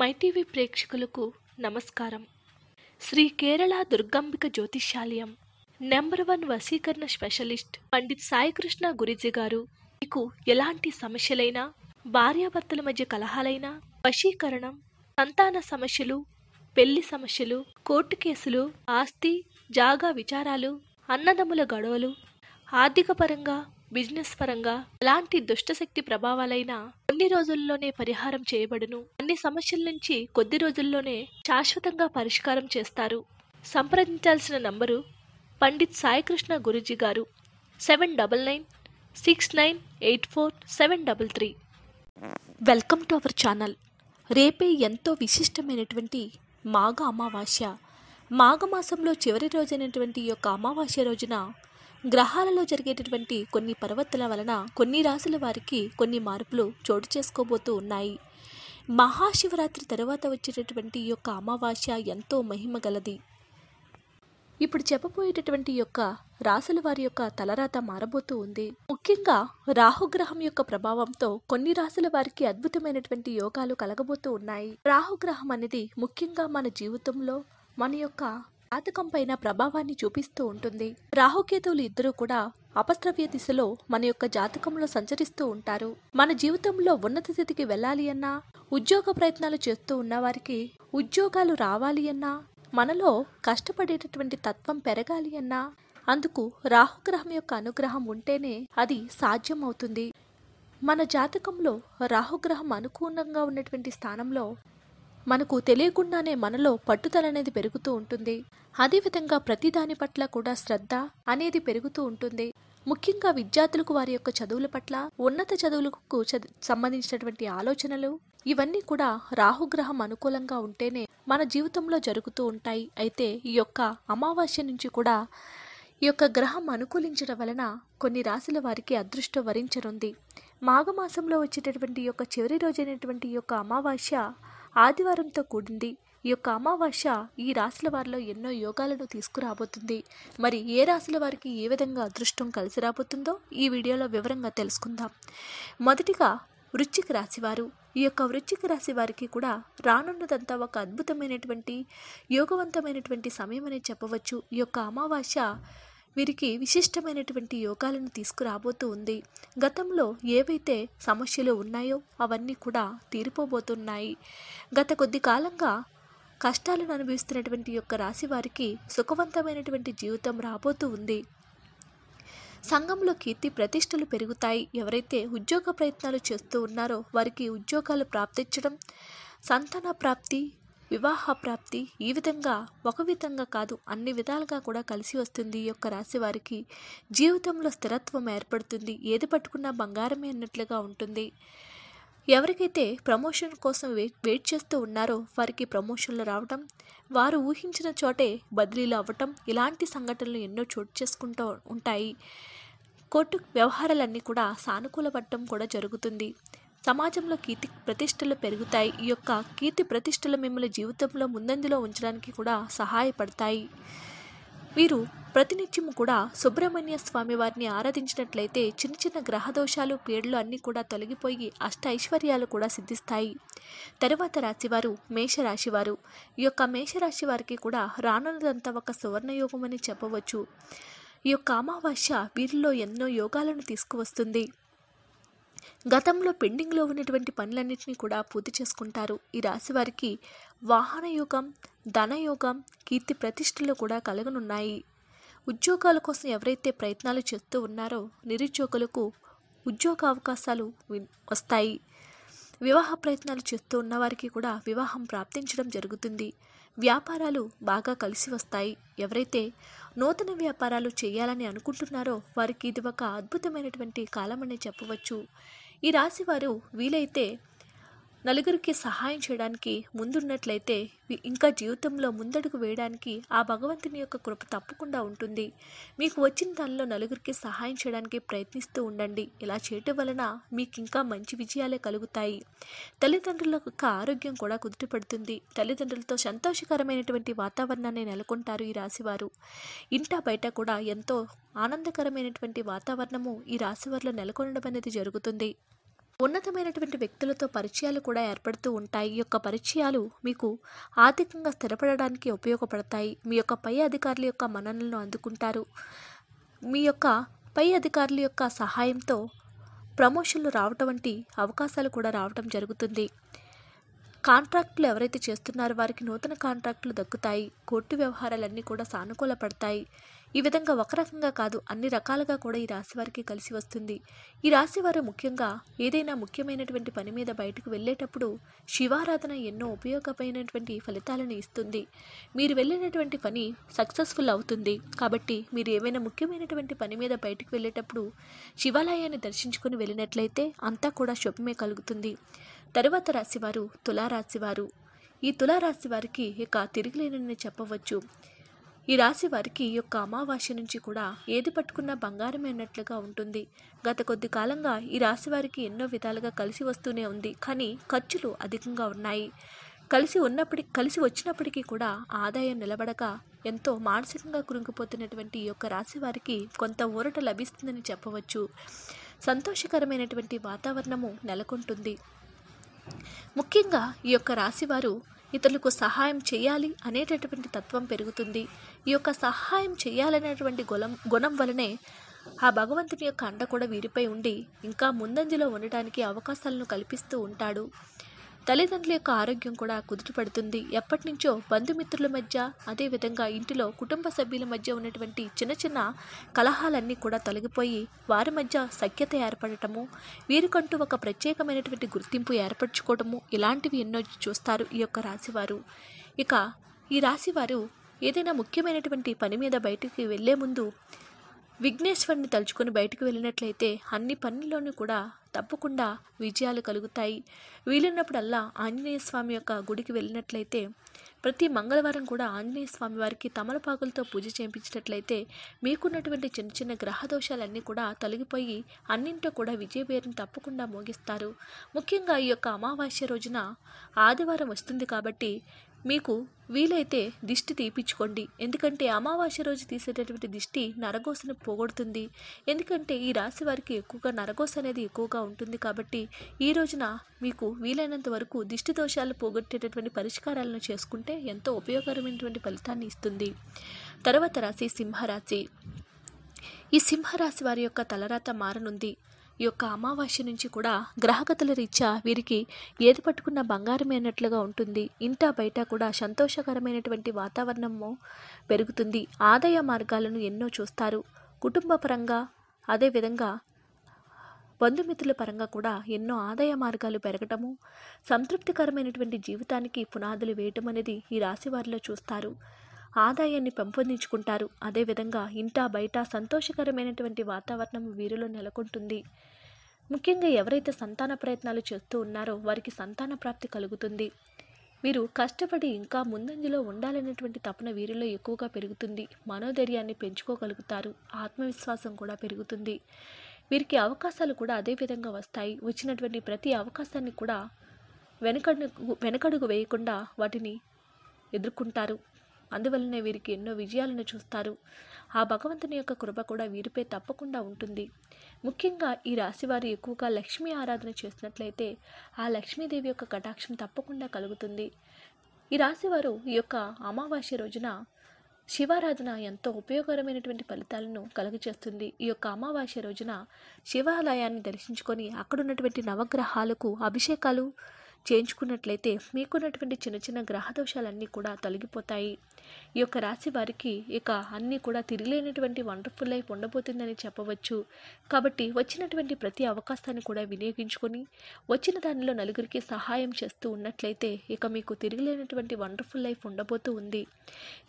MyTV ప్రేక్షకులకు నమస్కారం Shri Kerala Durgambika Jyotishyalayam number one వశీకరణ స్పెషలిస్ట్ పండిత్ సాయికృష్ణ గురిజీ గారు మీకు ఎలాంటి సమస్యలైనా భార్యాభర్తల మధ్య కలహాలైనా వశీకరణం సంతాన సమస్యలు పెళ్లి సమస్యలు కోర్టు కేసులు ఆస్తి జాగా విచారాలు అన్నదమ్ముల గొడవలు ఆర్థిక పరంగా బిజినెస్ పరంగా ఎలాంటి దుష్టశక్తి ప్రభావాలైనా కొన్ని రోజుల్లోనే పరిహారం చేయబడును అన్ని సమస్యల నుంచి కొద్ది రోజుల్లోనే శాశ్వతంగా పరిష్కారం చేస్తారు సంప్రదించాల్సిన నంబరు పండిత్ సాయికృష్ణ గురుజీ గారు seven double nine six nine eight four seven double three welcome to our channel రేపే ఎంతో విశిష్టమైనటువంటి మాఘ అమావాస్య మాఘమాసంలో చివరి రోజైనటువంటి యొక్క అమావాస్య రోజున గ్రహాలలో జరిగేటటువంటి కొన్ని పర్వతుల వలన కొన్ని రాశుల వారికి కొన్ని మార్పులు చోటు చేసుకోబోతూ ఉన్నాయి మహాశివరాత్రి తర్వాత వచ్చేటటువంటి ఈ యొక్క అమావాస్య ఎంతో మహిమ గలది ఇప్పుడు చెప్పబోయేటటువంటి యొక్క రాసుల వారి యొక్క తలరాత మారబోతూ ఉంది ముఖ్యంగా రాహుగ్రహం యొక్క ప్రభావంతో కొన్ని రాసుల వారికి అద్భుతమైనటువంటి యోగాలు కలగబోతూ ఉన్నాయి రాహుగ్రహం అనేది ముఖ్యంగా మన జీవితంలో మన యొక్క జాతకం పైన ప్రభావాన్ని చూపిస్తూ ఉంటుంది రాహుకేతువులు ఇద్దరూ కూడా అపస్త్రవ్య దిశలో మన యొక్క జాతకంలో సంచరిస్తూ ఉంటారు మన జీవితంలో ఉన్నత స్థితికి వెళ్ళాలి అన్నా ఉద్యోగ ప్రయత్నాలు చేస్తూ ఉన్నవారికి ఉద్యోగాలు రావాలి అన్నా మనలో కష్టపడేటటువంటి తత్వం పెరగాలి అన్నా అందుకు రాహుగ్రహం యొక్క అనుగ్రహం ఉంటేనే అది సాధ్యం అవుతుంది మన జాతకంలో రాహుగ్రహం అనుకూలంగా ఉన్నటువంటి స్థానంలో మనకు తెలియకుండానే మనలో పట్టుదల అనేది పెరుగుతూ ఉంటుంది అదేవిధంగా ప్రతి దాని పట్ల కూడా శ్రద్ధ అనేది పెరుగుతూ ఉంటుంది ముఖ్యంగా విద్యార్థులకు వారి యొక్క చదువుల పట్ల ఉన్నత చదువులకు సంబంధించినటువంటి ఆలోచనలు ఇవన్నీ కూడా రాహుగ్రహం అనుకూలంగా ఉంటేనే మన జీవితంలో జరుగుతూ ఉంటాయి అయితే ఈ యొక్క అమావాస్య నుంచి కూడా ఈ యొక్క గ్రహం అనుకూలించడం వలన కొన్ని రాశుల వారికి అదృష్టం వరించనుంది మాఘమాసంలో వచ్చేటటువంటి యొక్క చివరి రోజైనటువంటి యొక్క అమావాస్య ఆదివారంతో కూడింది ఈ యొక్క అమావాస్య ఈ రాశుల వారిలో ఎన్నో యోగాలను తీసుకురాబోతుంది మరి ఏ రాశుల వారికి ఏ విధంగా అదృష్టం కలిసి రాబోతుందో ఈ వీడియోలో వివరంగా తెలుసుకుందాం మొదటిగా రాశి రాశివారు ఈ యొక్క వృచ్చిక రాశి వారికి కూడా రానున్నదంతా ఒక అద్భుతమైనటువంటి యోగవంతమైనటువంటి సమయం అని చెప్పవచ్చు ఈ యొక్క అమావాస్య వీరికి విశిష్టమైనటువంటి యోగాలను తీసుకురాబోతూ ఉంది గతంలో ఏవైతే సమస్యలు ఉన్నాయో అవన్నీ కూడా తీరిపోబోతున్నాయి గత కొద్ది కాలంగా కష్టాలను అనుభవిస్తున్నటువంటి యొక్క రాశి వారికి సుఖవంతమైనటువంటి జీవితం రాబోతూ ఉంది సంఘంలో కీర్తి ప్రతిష్టలు పెరుగుతాయి ఎవరైతే ఉద్యోగ ప్రయత్నాలు చేస్తూ ఉన్నారో వారికి ఉద్యోగాలు ప్రాప్తించడం సంతాన ప్రాప్తి వివాహ ప్రాప్తి ఈ విధంగా ఒక విధంగా కాదు అన్ని విధాలుగా కూడా కలిసి వస్తుంది ఈ యొక్క రాశి వారికి జీవితంలో స్థిరత్వం ఏర్పడుతుంది ఏది పట్టుకున్నా బంగారమే అన్నట్లుగా ఉంటుంది ఎవరికైతే ప్రమోషన్ కోసం వెయిట్ చేస్తూ ఉన్నారో వారికి ప్రమోషన్లు రావటం వారు ఊహించిన చోటే బదిలీలు అవ్వటం ఇలాంటి సంఘటనలు ఎన్నో చోటు చేసుకుంటూ ఉంటాయి కోర్టు వ్యవహారాలన్నీ కూడా సానుకూల పట్టడం కూడా జరుగుతుంది సమాజంలో కీర్తి ప్రతిష్టలు పెరుగుతాయి ఈ యొక్క కీర్తి ప్రతిష్టలు మిమ్మల్ని జీవితంలో ముందంజలో ఉంచడానికి కూడా సహాయపడతాయి వీరు ప్రతినిత్యం కూడా సుబ్రహ్మణ్య స్వామి వారిని ఆరాధించినట్లయితే చిన్న చిన్న గ్రహ దోషాలు పేడ్లు అన్నీ కూడా తొలగిపోయి అష్ట ఐశ్వర్యాలు కూడా సిద్ధిస్తాయి తరువాత రాశివారు మేషరాశివారు ఈ యొక్క మేషరాశి వారికి కూడా రానున్నదంతా ఒక సువర్ణయోగం అని చెప్పవచ్చు ఈ యొక్క అమావాస్య వీరిలో ఎన్నో యోగాలను తీసుకువస్తుంది గతంలో పెండింగ్లో ఉన్నటువంటి పనులన్నింటినీ కూడా పూర్తి చేసుకుంటారు ఈ రాశి వారికి వాహన యోగం ధనయోగం కీర్తి ప్రతిష్టలు కూడా కలగనున్నాయి ఉద్యోగాల కోసం ఎవరైతే ప్రయత్నాలు చేస్తూ ఉన్నారో నిరుద్యోగులకు ఉద్యోగ అవకాశాలు వస్తాయి వివాహ ప్రయత్నాలు చేస్తూ ఉన్నవారికి కూడా వివాహం ప్రాప్తించడం జరుగుతుంది వ్యాపారాలు బాగా కలిసి వస్తాయి ఎవరైతే నూతన వ్యాపారాలు చేయాలని అనుకుంటున్నారో వారికి ఇది ఒక అద్భుతమైనటువంటి కాలం అని చెప్పవచ్చు ఈ రాశివారు వీలైతే నలుగురికి సహాయం చేయడానికి ముందున్నట్లయితే ఇంకా జీవితంలో ముందడుగు వేయడానికి ఆ భగవంతుని యొక్క కృప తప్పకుండా ఉంటుంది మీకు వచ్చిన దానిలో నలుగురికి సహాయం చేయడానికి ప్రయత్నిస్తూ ఉండండి ఇలా చేయటం వలన మీకు ఇంకా మంచి విజయాలే కలుగుతాయి తల్లిదండ్రుల యొక్క ఆరోగ్యం కూడా కుదుటపడుతుంది తల్లిదండ్రులతో సంతోషకరమైనటువంటి వాతావరణాన్ని నెలకొంటారు ఈ రాశివారు ఇంటా బయట కూడా ఎంతో ఆనందకరమైనటువంటి వాతావరణము ఈ రాశివారిలో నెలకొనడం అనేది జరుగుతుంది ఉన్నతమైనటువంటి వ్యక్తులతో పరిచయాలు కూడా ఏర్పడుతూ ఉంటాయి ఈ యొక్క పరిచయాలు మీకు ఆర్థికంగా స్థిరపడడానికి ఉపయోగపడతాయి మీ యొక్క పై అధికారుల యొక్క మన్ననలను అందుకుంటారు మీ యొక్క పై అధికారుల యొక్క సహాయంతో ప్రమోషన్లు రావటం వంటి అవకాశాలు కూడా రావటం జరుగుతుంది కాంట్రాక్టులు ఎవరైతే చేస్తున్నారో వారికి నూతన కాంట్రాక్టులు దక్కుతాయి కోర్టు వ్యవహారాలన్నీ కూడా సానుకూల పడతాయి ఈ విధంగా ఒక రకంగా కాదు అన్ని రకాలుగా కూడా ఈ రాశి వారికి కలిసి వస్తుంది ఈ రాశివారు ముఖ్యంగా ఏదైనా ముఖ్యమైనటువంటి పని మీద బయటకు వెళ్ళేటప్పుడు శివారాధన ఎన్నో ఉపయోగమైనటువంటి ఫలితాలను ఇస్తుంది మీరు వెళ్ళినటువంటి పని సక్సెస్ఫుల్ అవుతుంది కాబట్టి మీరు ఏమైనా ముఖ్యమైనటువంటి పని మీద బయటకు వెళ్ళేటప్పుడు శివాలయాన్ని దర్శించుకుని వెళ్ళినట్లయితే అంతా కూడా శుభమే కలుగుతుంది తరువాత రాశివారు తులారాశివారు ఈ తులారాశి వారికి ఇక తిరిగిలేనని చెప్పవచ్చు ఈ రాశి వారికి ఈ యొక్క అమావాస్య నుంచి కూడా ఏది పట్టుకున్నా బంగారమే ఉంటుంది గత కొద్ది కాలంగా ఈ రాశి వారికి ఎన్నో విధాలుగా కలిసి వస్తూనే ఉంది కానీ ఖర్చులు అధికంగా ఉన్నాయి కలిసి ఉన్నప్పటి కలిసి వచ్చినప్పటికీ కూడా ఆదాయం నిలబడక ఎంతో మానసికంగా కురుంగిపోతున్నటువంటి ఈ యొక్క రాశి వారికి కొంత ఊరట లభిస్తుందని చెప్పవచ్చు సంతోషకరమైనటువంటి వాతావరణము నెలకొంటుంది ముఖ్యంగా ఈ యొక్క రాశివారు ఇతరులకు సహాయం చేయాలి అనేటటువంటి తత్వం పెరుగుతుంది ఈ యొక్క సహాయం చేయాలనేటువంటి గుణం గుణం వలనే ఆ భగవంతుని యొక్క అండ కూడా వీరిపై ఉండి ఇంకా ముందంజలో ఉండటానికి అవకాశాలను కల్పిస్తూ ఉంటాడు తల్లిదండ్రుల యొక్క ఆరోగ్యం కూడా కుదుటపడుతుంది ఎప్పటి నుంచో బంధుమిత్రుల మధ్య అదేవిధంగా ఇంటిలో కుటుంబ సభ్యుల మధ్య ఉన్నటువంటి చిన్న చిన్న కలహాలన్నీ కూడా తొలగిపోయి వారి మధ్య సఖ్యత ఏర్పడటము వీరికంటూ ఒక ప్రత్యేకమైనటువంటి గుర్తింపు ఏర్పరచుకోవడము ఇలాంటివి ఎన్నో చూస్తారు ఈ యొక్క రాశివారు ఇక ఈ రాశివారు ఏదైనా ముఖ్యమైనటువంటి పని మీద బయటికి వెళ్లే ముందు విఘ్నేశ్వరిని తలుచుకొని బయటకు వెళ్ళినట్లయితే అన్ని పనుల్లోనూ కూడా తప్పకుండా విజయాలు కలుగుతాయి వీలున్నప్పుడల్లా ఆంజనేయ స్వామి యొక్క గుడికి వెళ్ళినట్లయితే ప్రతి మంగళవారం కూడా ఆంజనేయ స్వామి వారికి తమలపాకులతో పూజ చేయించినట్లయితే మీకున్నటువంటి చిన్న చిన్న గ్రహ దోషాలన్నీ కూడా తొలగిపోయి అన్నింటో కూడా విజయబేరుని తప్పకుండా మోగిస్తారు ముఖ్యంగా ఈ యొక్క అమావాస్య రోజున ఆదివారం వస్తుంది కాబట్టి మీకు వీలైతే దిష్టి తీపించుకోండి ఎందుకంటే అమావాస్య రోజు తీసేటటువంటి దిష్టి నరగోసను పోగొడుతుంది ఎందుకంటే ఈ రాశి వారికి ఎక్కువగా నరగోస అనేది ఎక్కువగా ఉంటుంది కాబట్టి ఈ రోజున మీకు వీలైనంత వరకు దిష్టి దోషాలు పోగొట్టేటటువంటి పరిష్కారాలను చేసుకుంటే ఎంతో ఉపయోగకరమైనటువంటి ఫలితాన్ని ఇస్తుంది తర్వాత రాశి సింహరాశి ఈ సింహరాశి వారి యొక్క తలరాత మారనుంది ఈ యొక్క అమావాస్య నుంచి కూడా గ్రహగతుల రీత్యా వీరికి ఏది పట్టుకున్న అయినట్లుగా ఉంటుంది ఇంట బయట కూడా సంతోషకరమైనటువంటి వాతావరణము పెరుగుతుంది ఆదాయ మార్గాలను ఎన్నో చూస్తారు కుటుంబ పరంగా అదేవిధంగా బంధుమిత్రుల పరంగా కూడా ఎన్నో ఆదాయ మార్గాలు పెరగటము సంతృప్తికరమైనటువంటి జీవితానికి పునాదులు వేయటం అనేది ఈ రాశి వారిలో చూస్తారు ఆదాయాన్ని పెంపొందించుకుంటారు అదేవిధంగా ఇంట బయట సంతోషకరమైనటువంటి వాతావరణం వీరిలో నెలకొంటుంది ముఖ్యంగా ఎవరైతే సంతాన ప్రయత్నాలు చేస్తూ ఉన్నారో వారికి సంతాన ప్రాప్తి కలుగుతుంది వీరు కష్టపడి ఇంకా ముందంజలో ఉండాలనేటువంటి తపన వీరిలో ఎక్కువగా పెరుగుతుంది మనోధైర్యాన్ని పెంచుకోగలుగుతారు ఆత్మవిశ్వాసం కూడా పెరుగుతుంది వీరికి అవకాశాలు కూడా అదే విధంగా వస్తాయి వచ్చినటువంటి ప్రతి అవకాశాన్ని కూడా వెనకడుగు వెనకడుగు వేయకుండా వాటిని ఎదుర్కొంటారు అందువలనే వీరికి ఎన్నో విజయాలను చూస్తారు ఆ భగవంతుని యొక్క కృప కూడా వీరిపై తప్పకుండా ఉంటుంది ముఖ్యంగా ఈ రాశివారు ఎక్కువగా లక్ష్మీ ఆరాధన చేసినట్లయితే ఆ లక్ష్మీదేవి యొక్క కటాక్షం తప్పకుండా కలుగుతుంది ఈ రాశివారు ఈ యొక్క అమావాస్య రోజున శివారాధన ఎంతో ఉపయోగకరమైనటువంటి ఫలితాలను కలుగజేస్తుంది ఈ యొక్క అమావాస్య రోజున శివాలయాన్ని దర్శించుకొని అక్కడున్నటువంటి నవగ్రహాలకు అభిషేకాలు చేయించుకున్నట్లయితే మీకున్నటువంటి చిన్న చిన్న గ్రహ దోషాలన్నీ కూడా తొలగిపోతాయి ఈ యొక్క రాశి వారికి ఇక అన్నీ కూడా తిరిగిలేనటువంటి వండర్ఫుల్ లైఫ్ ఉండబోతుందని చెప్పవచ్చు కాబట్టి వచ్చినటువంటి ప్రతి అవకాశాన్ని కూడా వినియోగించుకొని వచ్చిన దానిలో నలుగురికి సహాయం చేస్తూ ఉన్నట్లయితే ఇక మీకు తిరిగిలేనటువంటి వండర్ఫుల్ లైఫ్ ఉండబోతూ ఉంది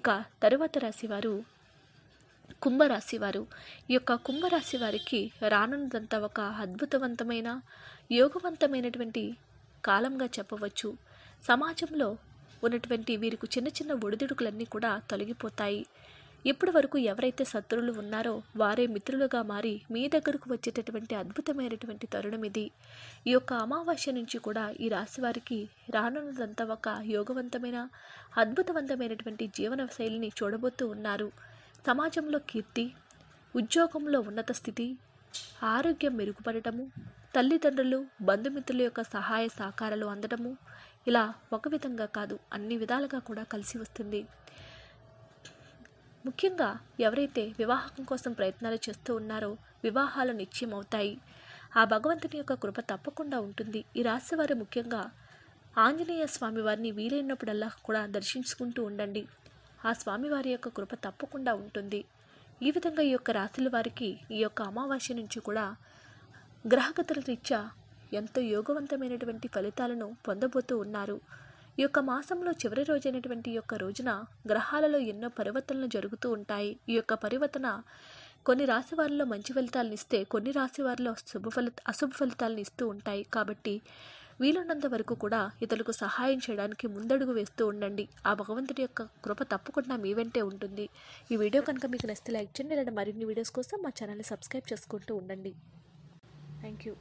ఇక తరువాత రాశి వారు కుంభరాశి వారు ఈ యొక్క కుంభరాశి వారికి రానున్నదంతా ఒక అద్భుతవంతమైన యోగవంతమైనటువంటి కాలంగా చెప్పవచ్చు సమాజంలో ఉన్నటువంటి వీరికి చిన్న చిన్న ఒడిదుడుకులన్నీ కూడా తొలగిపోతాయి ఇప్పటి వరకు ఎవరైతే శత్రువులు ఉన్నారో వారే మిత్రులుగా మారి మీ దగ్గరకు వచ్చేటటువంటి అద్భుతమైనటువంటి తరుణం ఇది ఈ యొక్క అమావాస్య నుంచి కూడా ఈ రాశి వారికి రానున్నదంతా ఒక యోగవంతమైన అద్భుతవంతమైనటువంటి జీవన శైలిని చూడబోతూ ఉన్నారు సమాజంలో కీర్తి ఉద్యోగంలో ఉన్నత స్థితి ఆరోగ్యం మెరుగుపడటము తల్లిదండ్రులు బంధుమిత్రుల యొక్క సహాయ సహకారాలు అందడము ఇలా ఒక విధంగా కాదు అన్ని విధాలుగా కూడా కలిసి వస్తుంది ముఖ్యంగా ఎవరైతే వివాహం కోసం ప్రయత్నాలు చేస్తూ ఉన్నారో వివాహాలు నిశ్చయం అవుతాయి ఆ భగవంతుని యొక్క కృప తప్పకుండా ఉంటుంది ఈ రాశి వారు ముఖ్యంగా ఆంజనేయ స్వామి వారిని వీలైనప్పుడల్లా కూడా దర్శించుకుంటూ ఉండండి ఆ స్వామివారి యొక్క కృప తప్పకుండా ఉంటుంది ఈ విధంగా ఈ యొక్క రాశుల వారికి ఈ యొక్క అమావాస్య నుంచి కూడా గ్రహకతుల రీత్యా ఎంతో యోగవంతమైనటువంటి ఫలితాలను పొందబోతూ ఉన్నారు ఈ యొక్క మాసంలో చివరి రోజైనటువంటి యొక్క రోజున గ్రహాలలో ఎన్నో పరివర్తనలు జరుగుతూ ఉంటాయి ఈ యొక్క పరివర్తన కొన్ని రాశి వారిలో మంచి ఫలితాలను ఇస్తే కొన్ని రాశి వారిలో శుభ ఫలి అశుభ ఫలితాలను ఇస్తూ ఉంటాయి కాబట్టి వీలున్నంత వరకు కూడా ఇతరులకు సహాయం చేయడానికి ముందడుగు వేస్తూ ఉండండి ఆ భగవంతుడి యొక్క కృప తప్పకుండా మీ వెంటే ఉంటుంది ఈ వీడియో కనుక మీకు నచ్చితే లైక్ చేయండి లేదా మరిన్ని వీడియోస్ కోసం మా ఛానల్ని సబ్స్క్రైబ్ చేసుకుంటూ ఉండండి Thank you.